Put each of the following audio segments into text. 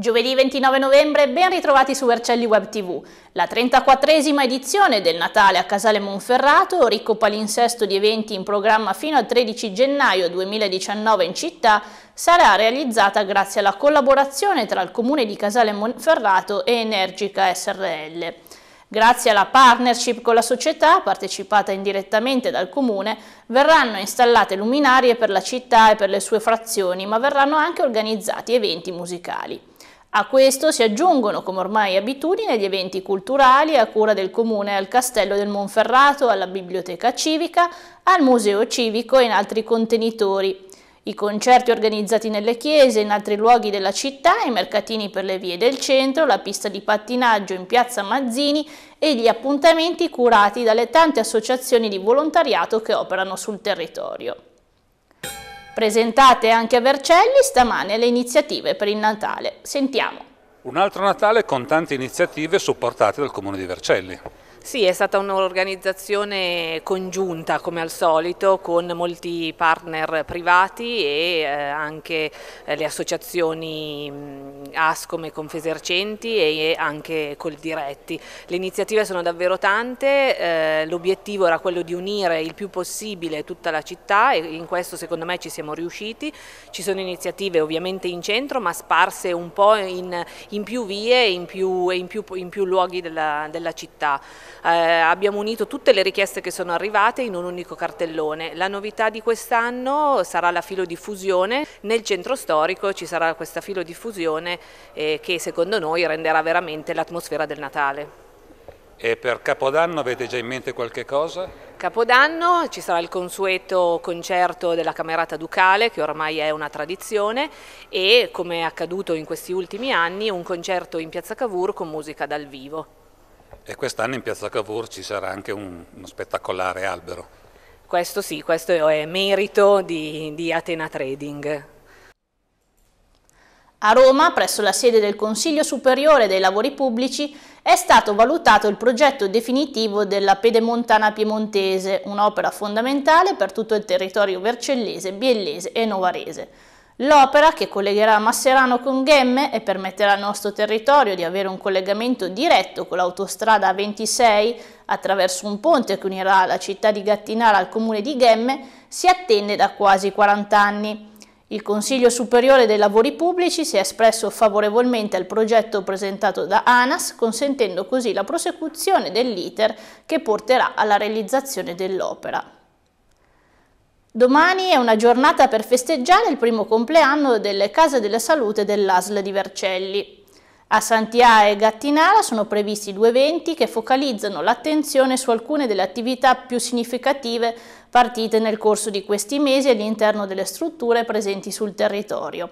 Giovedì 29 novembre ben ritrovati su Vercelli Web TV. La 34esima edizione del Natale a Casale Monferrato, ricco palinsesto di eventi in programma fino al 13 gennaio 2019 in città, sarà realizzata grazie alla collaborazione tra il Comune di Casale Monferrato e Energica SRL. Grazie alla partnership con la società, partecipata indirettamente dal Comune, verranno installate luminarie per la città e per le sue frazioni, ma verranno anche organizzati eventi musicali. A questo si aggiungono, come ormai abitudine, gli eventi culturali a cura del comune al Castello del Monferrato, alla Biblioteca Civica, al Museo Civico e in altri contenitori. I concerti organizzati nelle chiese, e in altri luoghi della città, i mercatini per le vie del centro, la pista di pattinaggio in piazza Mazzini e gli appuntamenti curati dalle tante associazioni di volontariato che operano sul territorio. Presentate anche a Vercelli stamane le iniziative per il Natale. Sentiamo. Un altro Natale con tante iniziative supportate dal Comune di Vercelli. Sì, è stata un'organizzazione congiunta come al solito con molti partner privati e eh, anche eh, le associazioni mh, mm, e Confesercenti e, e anche col diretti. Le iniziative sono davvero tante, eh, l'obiettivo era quello di unire il più possibile tutta la città e in questo secondo me ci siamo riusciti. Ci sono iniziative ovviamente in centro ma sparse un po' in, in più vie e in più, in in più luoghi della, della città eh, abbiamo unito tutte le richieste che sono arrivate in un unico cartellone. La novità di quest'anno sarà la filodiffusione, nel centro storico ci sarà questa filodiffusione eh, che secondo noi renderà veramente l'atmosfera del Natale. E per Capodanno avete già in mente qualche cosa? Capodanno ci sarà il consueto concerto della Camerata Ducale che ormai è una tradizione e come è accaduto in questi ultimi anni un concerto in Piazza Cavour con musica dal vivo. E quest'anno in Piazza Cavour ci sarà anche un, uno spettacolare albero. Questo sì, questo è merito di, di Atena Trading. A Roma, presso la sede del Consiglio Superiore dei Lavori Pubblici, è stato valutato il progetto definitivo della Pedemontana Piemontese, un'opera fondamentale per tutto il territorio vercellese, biellese e novarese. L'opera che collegherà Masserano con Gemme e permetterà al nostro territorio di avere un collegamento diretto con l'autostrada 26 attraverso un ponte che unirà la città di Gattinara al comune di Gemme si attende da quasi 40 anni. Il Consiglio Superiore dei Lavori Pubblici si è espresso favorevolmente al progetto presentato da ANAS, consentendo così la prosecuzione dell'iter che porterà alla realizzazione dell'opera. Domani è una giornata per festeggiare il primo compleanno delle case della salute dell'ASL di Vercelli. A Santià e Gattinara sono previsti due eventi che focalizzano l'attenzione su alcune delle attività più significative partite nel corso di questi mesi all'interno delle strutture presenti sul territorio.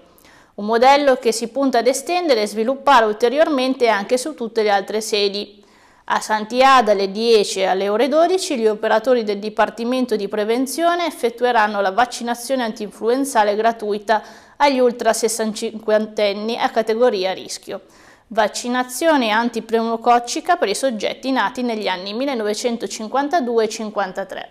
Un modello che si punta ad estendere e sviluppare ulteriormente anche su tutte le altre sedi, a Santià dalle 10 alle ore 12 gli operatori del Dipartimento di Prevenzione effettueranno la vaccinazione antinfluenzale gratuita agli ultra 65 anni a categoria rischio. Vaccinazione antipneumococcica per i soggetti nati negli anni 1952 e 53.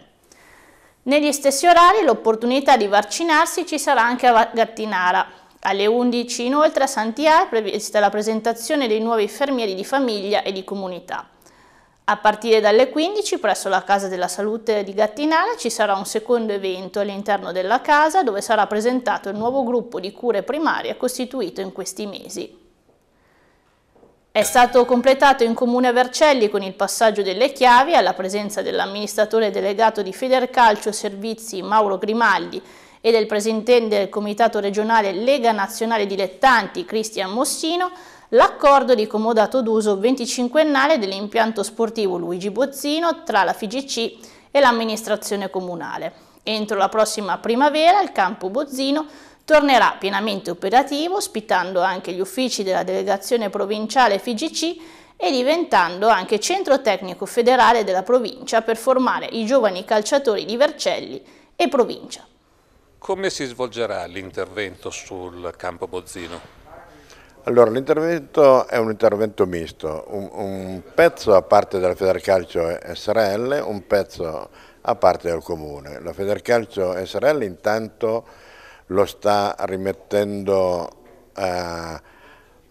Negli stessi orari l'opportunità di vaccinarsi ci sarà anche a Gattinara, alle 11 inoltre a Santià è prevista la presentazione dei nuovi infermieri di famiglia e di comunità. A partire dalle 15 presso la Casa della Salute di Gattinara ci sarà un secondo evento all'interno della casa dove sarà presentato il nuovo gruppo di cure primarie costituito in questi mesi. È stato completato in comune a Vercelli con il passaggio delle chiavi alla presenza dell'amministratore delegato di Federcalcio Servizi Mauro Grimaldi e del presidente del comitato regionale Lega Nazionale Dilettanti Cristian Mossino l'accordo di comodato d'uso venticinquennale dell'impianto sportivo Luigi Bozzino tra la FIGC e l'amministrazione comunale. Entro la prossima primavera il campo Bozzino tornerà pienamente operativo, ospitando anche gli uffici della delegazione provinciale FIGC e diventando anche centro tecnico federale della provincia per formare i giovani calciatori di Vercelli e provincia. Come si svolgerà l'intervento sul campo Bozzino? Allora, l'intervento è un intervento misto, un, un pezzo a parte della Federcalcio SRL, un pezzo a parte del Comune. La Federcalcio SRL intanto lo sta rimettendo a, eh,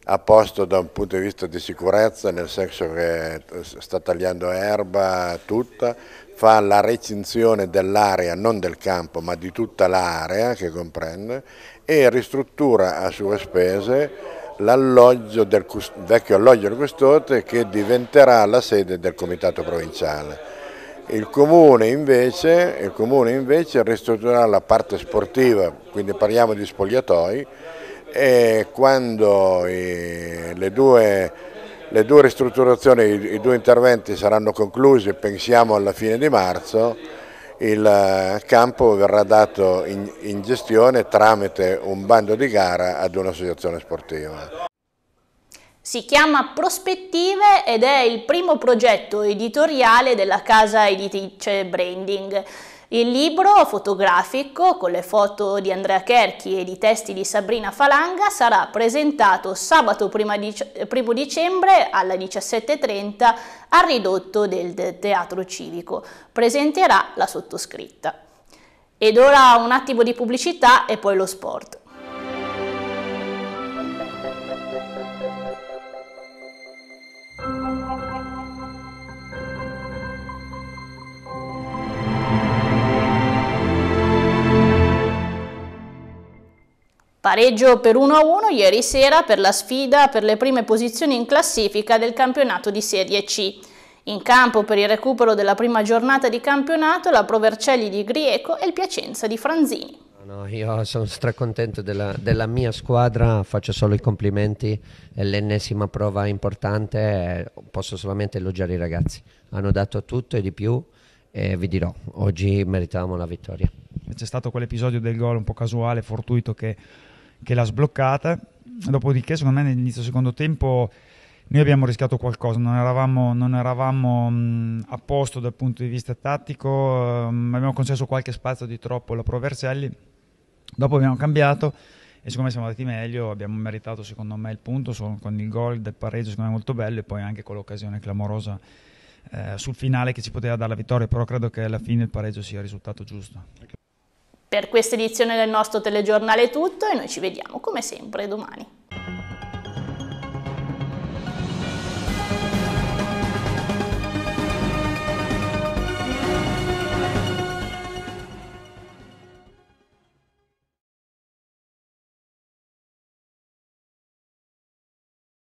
a posto da un punto di vista di sicurezza, nel senso che sta tagliando erba tutta, fa la recinzione dell'area, non del campo, ma di tutta l'area che comprende e ristruttura a sue spese l'alloggio del vecchio alloggio del Custode che diventerà la sede del comitato provinciale. Il comune, invece, il comune invece ristrutturerà la parte sportiva, quindi parliamo di spogliatoi, e quando i, le, due, le due ristrutturazioni, i, i due interventi saranno conclusi, pensiamo alla fine di marzo, il eh, campo verrà dato in, in gestione tramite un bando di gara ad un'associazione sportiva. Si chiama Prospettive ed è il primo progetto editoriale della casa editrice Branding. Il libro fotografico con le foto di Andrea Kerchi e di testi di Sabrina Falanga sarà presentato sabato 1 dicembre alle 17.30 al ridotto del Teatro Civico. Presenterà la sottoscritta. Ed ora un attimo di pubblicità e poi lo sport. Pareggio per 1-1 ieri sera per la sfida per le prime posizioni in classifica del campionato di Serie C. In campo per il recupero della prima giornata di campionato la Provercelli di Grieco e il Piacenza di Franzini. No, io sono stracontento della, della, mia squadra, faccio solo i complimenti, è l'ennesima prova importante, eh, posso solamente elogiare i ragazzi, hanno dato tutto e di più e vi dirò, oggi meritavamo la vittoria. C'è stato quell'episodio del gol un po' casuale, fortuito che che l'ha sbloccata. Dopodiché, secondo me, nell'inizio secondo tempo noi abbiamo rischiato qualcosa, non eravamo, non eravamo mh, a posto dal punto di vista tattico, mh, ehm, abbiamo concesso qualche spazio di troppo alla Pro Vercelli, dopo abbiamo cambiato e siccome siamo andati meglio abbiamo meritato secondo me il punto con il gol del pareggio secondo me molto bello e poi anche con l'occasione clamorosa eh, sul finale che ci poteva dare la vittoria, però credo che alla fine il pareggio sia il risultato giusto. Per questa edizione del nostro telegiornale è tutto e noi ci vediamo come sempre domani.